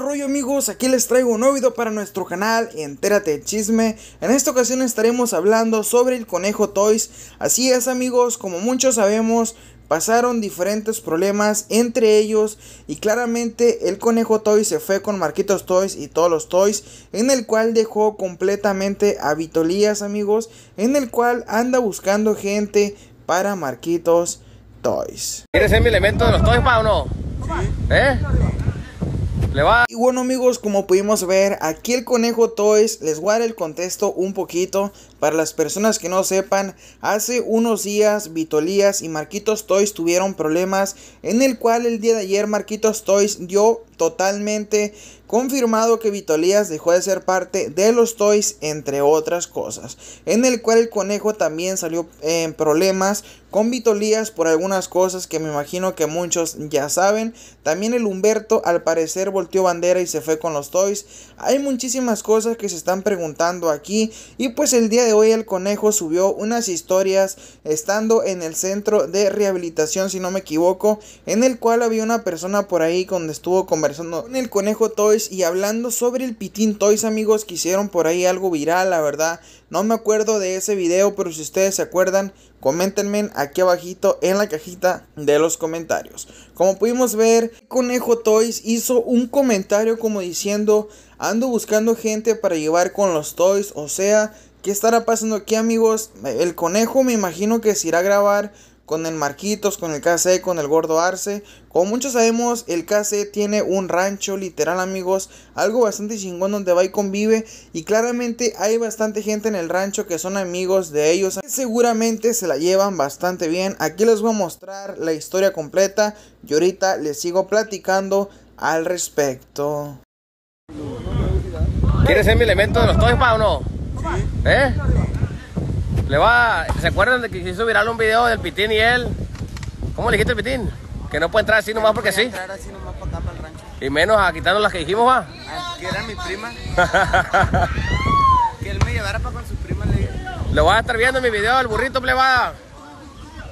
rollo amigos? Aquí les traigo un nuevo video para nuestro canal Entérate el Chisme En esta ocasión estaremos hablando sobre el Conejo Toys Así es amigos, como muchos sabemos pasaron diferentes problemas entre ellos y claramente el conejo Toys se fue con Marquitos Toys y todos los Toys en el cual dejó completamente a Vitolías amigos en el cual anda buscando gente para Marquitos Toys. ¿Quieres ser mi elemento de los Toys pa o ¿Eh? Y bueno amigos, como pudimos ver, aquí el conejo Toys les voy a dar el contexto un poquito para las personas que no sepan. Hace unos días Vitolías y Marquitos Toys tuvieron problemas en el cual el día de ayer Marquitos Toys dio totalmente confirmado que Vitolías dejó de ser parte de los Toys, entre otras cosas, en el cual el conejo también salió en problemas con Vitolías por algunas cosas que me imagino que muchos ya saben. También el Humberto al parecer volteó bandera y se fue con los Toys. Hay muchísimas cosas que se están preguntando aquí y pues el día de hoy el conejo subió unas historias estando en el centro de rehabilitación si no me equivoco, en el cual había una persona por ahí donde estuvo conversando con el Conejo Toys y hablando sobre el Pitín Toys, amigos, que hicieron por ahí algo viral, la verdad. No me acuerdo de ese video, pero si ustedes se acuerdan, comentenme aquí abajito en la cajita de los comentarios. Como pudimos ver, Conejo Toys hizo un comentario como diciendo, ando buscando gente para llevar con los toys, o sea, ¿qué estará pasando aquí amigos? El conejo me imagino que se irá a grabar con el Marquitos, con el KC, con el Gordo Arce. Como muchos sabemos, el KC tiene un rancho, literal amigos, algo bastante chingón donde va y convive. Y claramente hay bastante gente en el rancho que son amigos de ellos. seguramente se la llevan bastante bien. Aquí les voy a mostrar la historia completa y ahorita les sigo platicando al respecto. ¿Quieres ser mi elemento de los Toys, o no? ¿Eh? Le va, ¿se acuerdan de que hizo viral un video del Pitín y él? ¿Cómo le dijiste el Pitín? Que no puede entrar así nomás porque sí. Y menos a quitarnos las que dijimos, va. Ah, que era mi prima. que él me llevara para con su prima. Le... Lo va a estar viendo en mi video, el burrito plebada.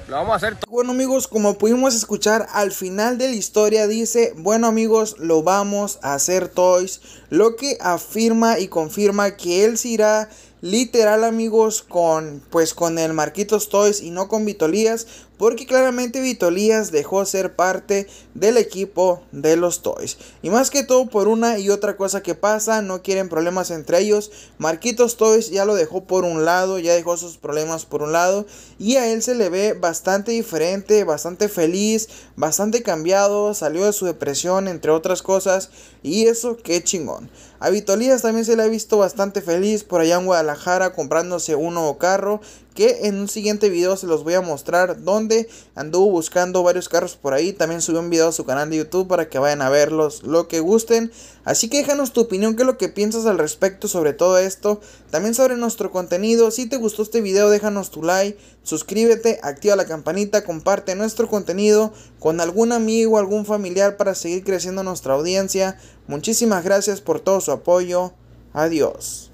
Lo vamos a hacer Bueno amigos, como pudimos escuchar al final de la historia dice, bueno amigos, lo vamos a hacer toys, lo que afirma y confirma que él se irá literal amigos con pues con el Marquitos Toys y no con Vitolías porque claramente Vitolías dejó ser parte del equipo de los Toys y más que todo por una y otra cosa que pasa no quieren problemas entre ellos Marquitos Toys ya lo dejó por un lado ya dejó sus problemas por un lado y a él se le ve bastante diferente bastante feliz bastante cambiado salió de su depresión entre otras cosas y eso qué chingón a Vitolías también se le ha visto bastante feliz por allá en Guadalajara comprándose un nuevo carro que en un siguiente video se los voy a mostrar donde anduvo buscando varios carros por ahí. También subió un video a su canal de YouTube para que vayan a verlos lo que gusten. Así que déjanos tu opinión, qué es lo que piensas al respecto sobre todo esto. También sobre nuestro contenido. Si te gustó este video déjanos tu like, suscríbete, activa la campanita, comparte nuestro contenido con algún amigo, algún familiar para seguir creciendo nuestra audiencia. Muchísimas gracias por todo su apoyo. Adiós.